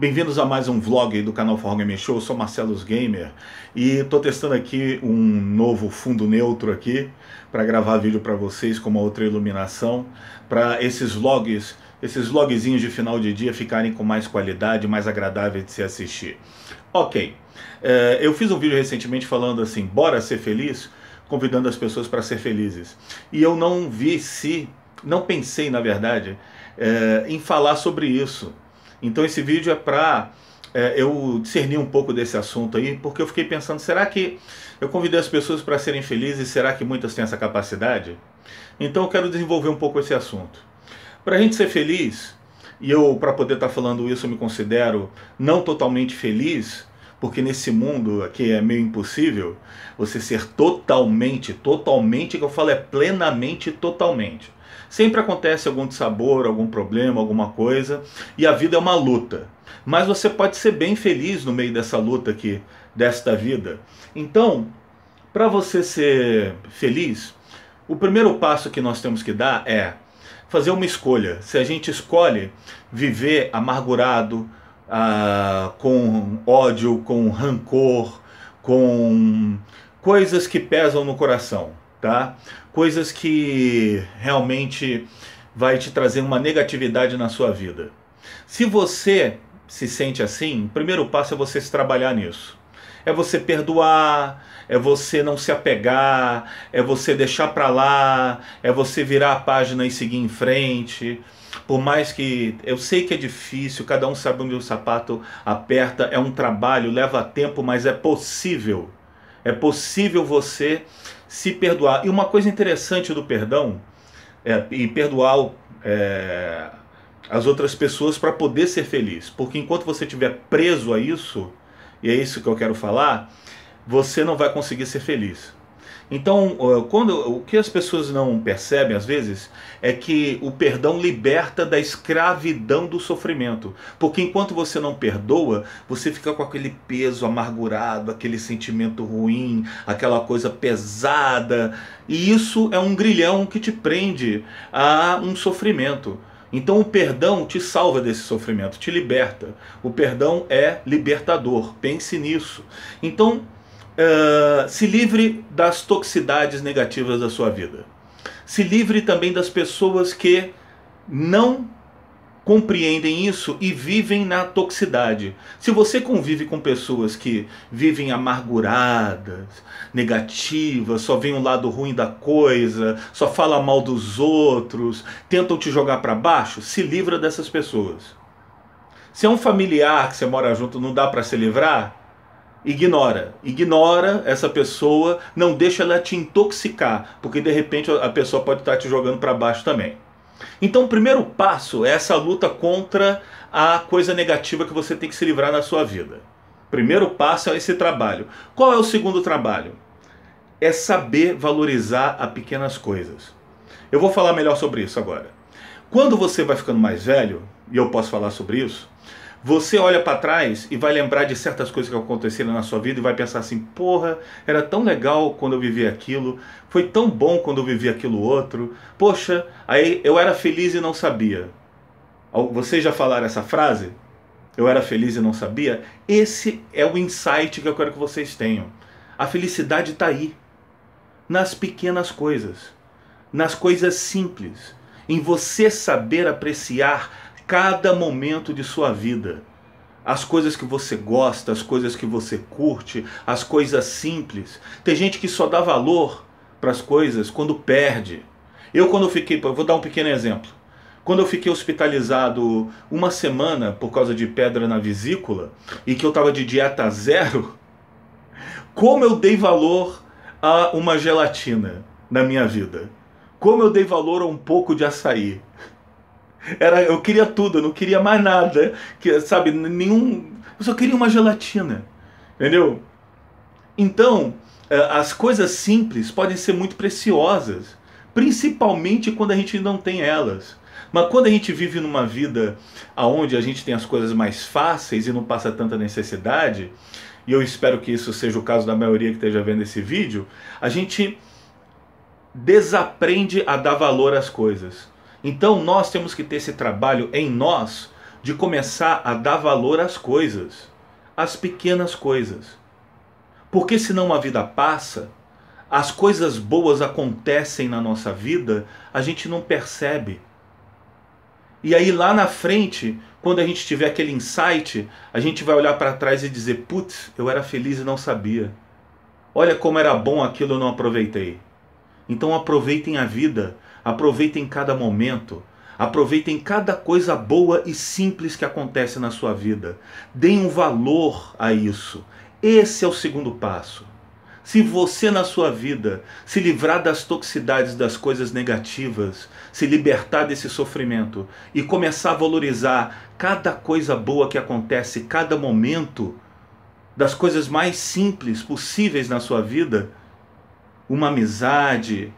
Bem-vindos a mais um vlog do canal For Game Show, eu sou Marcelos Gamer e estou testando aqui um novo fundo neutro aqui para gravar vídeo para vocês com uma outra iluminação para esses vlogs, esses vlogzinhos de final de dia ficarem com mais qualidade, mais agradável de se assistir. Ok, é, eu fiz um vídeo recentemente falando assim, bora ser feliz, convidando as pessoas para ser felizes e eu não vi se, não pensei na verdade, é, em falar sobre isso então esse vídeo é para é, eu discernir um pouco desse assunto aí, porque eu fiquei pensando, será que eu convidei as pessoas para serem felizes, será que muitas têm essa capacidade? Então eu quero desenvolver um pouco esse assunto. Para a gente ser feliz, e eu para poder estar tá falando isso eu me considero não totalmente feliz, porque nesse mundo aqui é meio impossível você ser totalmente, totalmente, que eu falo é plenamente, totalmente. Sempre acontece algum dissabor, algum problema, alguma coisa, e a vida é uma luta. Mas você pode ser bem feliz no meio dessa luta aqui, desta vida. Então, para você ser feliz, o primeiro passo que nós temos que dar é fazer uma escolha. Se a gente escolhe viver amargurado, ah, com ódio, com rancor, com coisas que pesam no coração, tá? Coisas que realmente vai te trazer uma negatividade na sua vida. Se você se sente assim, o primeiro passo é você se trabalhar nisso. É você perdoar, é você não se apegar, é você deixar para lá, é você virar a página e seguir em frente por mais que eu sei que é difícil, cada um sabe onde o sapato aperta, é um trabalho, leva tempo, mas é possível. É possível você se perdoar. E uma coisa interessante do perdão é, e perdoar é, as outras pessoas para poder ser feliz, porque enquanto você estiver preso a isso, e é isso que eu quero falar, você não vai conseguir ser feliz. Então, quando o que as pessoas não percebem às vezes é que o perdão liberta da escravidão do sofrimento, porque enquanto você não perdoa, você fica com aquele peso amargurado, aquele sentimento ruim, aquela coisa pesada, e isso é um grilhão que te prende a um sofrimento. Então o perdão te salva desse sofrimento, te liberta. O perdão é libertador. Pense nisso. Então ah, se livre das toxicidades negativas da sua vida. Se livre também das pessoas que não compreendem isso e vivem na toxicidade. Se você convive com pessoas que vivem amarguradas, negativas, só vem o um lado ruim da coisa, só fala mal dos outros, tentam te jogar para baixo, se livra dessas pessoas. Se é um familiar que você mora junto, não dá para se livrar, Ignora, ignora essa pessoa, não deixa ela te intoxicar, porque de repente a pessoa pode estar te jogando para baixo também. Então, o primeiro passo é essa luta contra a coisa negativa que você tem que se livrar na sua vida. Primeiro passo é esse trabalho. Qual é o segundo trabalho? É saber valorizar as pequenas coisas. Eu vou falar melhor sobre isso agora. Quando você vai ficando mais velho, e eu posso falar sobre isso, você olha para trás e vai lembrar de certas coisas que aconteceram na sua vida e vai pensar assim: porra, era tão legal quando eu vivi aquilo, foi tão bom quando eu vivi aquilo outro, poxa, aí eu era feliz e não sabia. Vocês já falaram essa frase? Eu era feliz e não sabia? Esse é o insight que eu quero que vocês tenham. A felicidade está aí, nas pequenas coisas, nas coisas simples, em você saber apreciar cada momento de sua vida. As coisas que você gosta, as coisas que você curte, as coisas simples. Tem gente que só dá valor para as coisas quando perde. Eu, quando eu fiquei, vou dar um pequeno exemplo. Quando eu fiquei hospitalizado uma semana por causa de pedra na vesícula e que eu estava de dieta zero, como eu dei valor a uma gelatina na minha vida? Como eu dei valor a um pouco de açaí? Era, eu queria tudo, eu não queria mais nada. Que, sabe, nenhum. Eu só queria uma gelatina. Entendeu? Então, é, as coisas simples podem ser muito preciosas, principalmente quando a gente não tem elas. Mas quando a gente vive numa vida onde a gente tem as coisas mais fáceis e não passa tanta necessidade, e eu espero que isso seja o caso da maioria que esteja vendo esse vídeo, a gente desaprende a dar valor às coisas. Então nós temos que ter esse trabalho em nós de começar a dar valor às coisas, às pequenas coisas. Porque senão a vida passa, as coisas boas acontecem na nossa vida, a gente não percebe. E aí lá na frente, quando a gente tiver aquele insight, a gente vai olhar para trás e dizer: "Putz, eu era feliz e não sabia. Olha como era bom aquilo, eu não aproveitei". Então aproveitem a vida, Aproveitem cada momento. Aproveitem cada coisa boa e simples que acontece na sua vida. Deem um valor a isso. Esse é o segundo passo. Se você na sua vida se livrar das toxicidades das coisas negativas, se libertar desse sofrimento e começar a valorizar cada coisa boa que acontece, cada momento, das coisas mais simples possíveis na sua vida, uma amizade,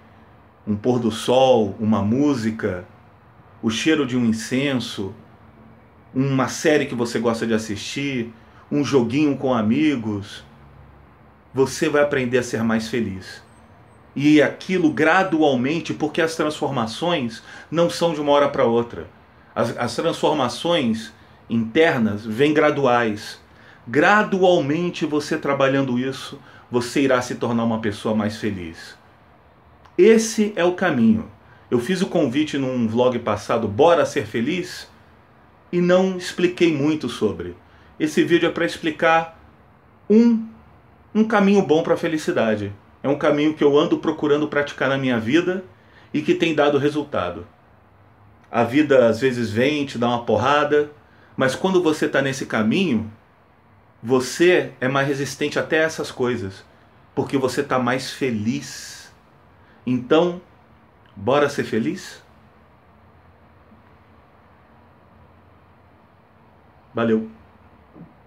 um pôr do sol, uma música, o cheiro de um incenso, uma série que você gosta de assistir, um joguinho com amigos, você vai aprender a ser mais feliz. E aquilo gradualmente, porque as transformações não são de uma hora para outra. As, as, transformações internas vêm graduais. Gradualmente você trabalhando isso, você irá se tornar uma pessoa mais feliz. Esse é o caminho. Eu fiz o convite num vlog passado, Bora Ser Feliz, e não expliquei muito sobre. Esse vídeo é para explicar um, um caminho bom para a felicidade. É um caminho que eu ando procurando praticar na minha vida e que tem dado resultado. A vida às vezes vem, te dá uma porrada, mas quando você está nesse caminho, você é mais resistente até a essas coisas, porque você está mais feliz então, bora ser feliz? Valeu!